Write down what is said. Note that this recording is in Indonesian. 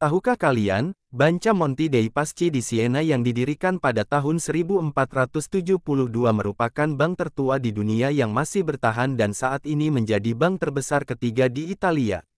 Tahukah kalian, Banca Monti dei Paschi di Siena yang didirikan pada tahun 1472 merupakan bank tertua di dunia yang masih bertahan dan saat ini menjadi bank terbesar ketiga di Italia.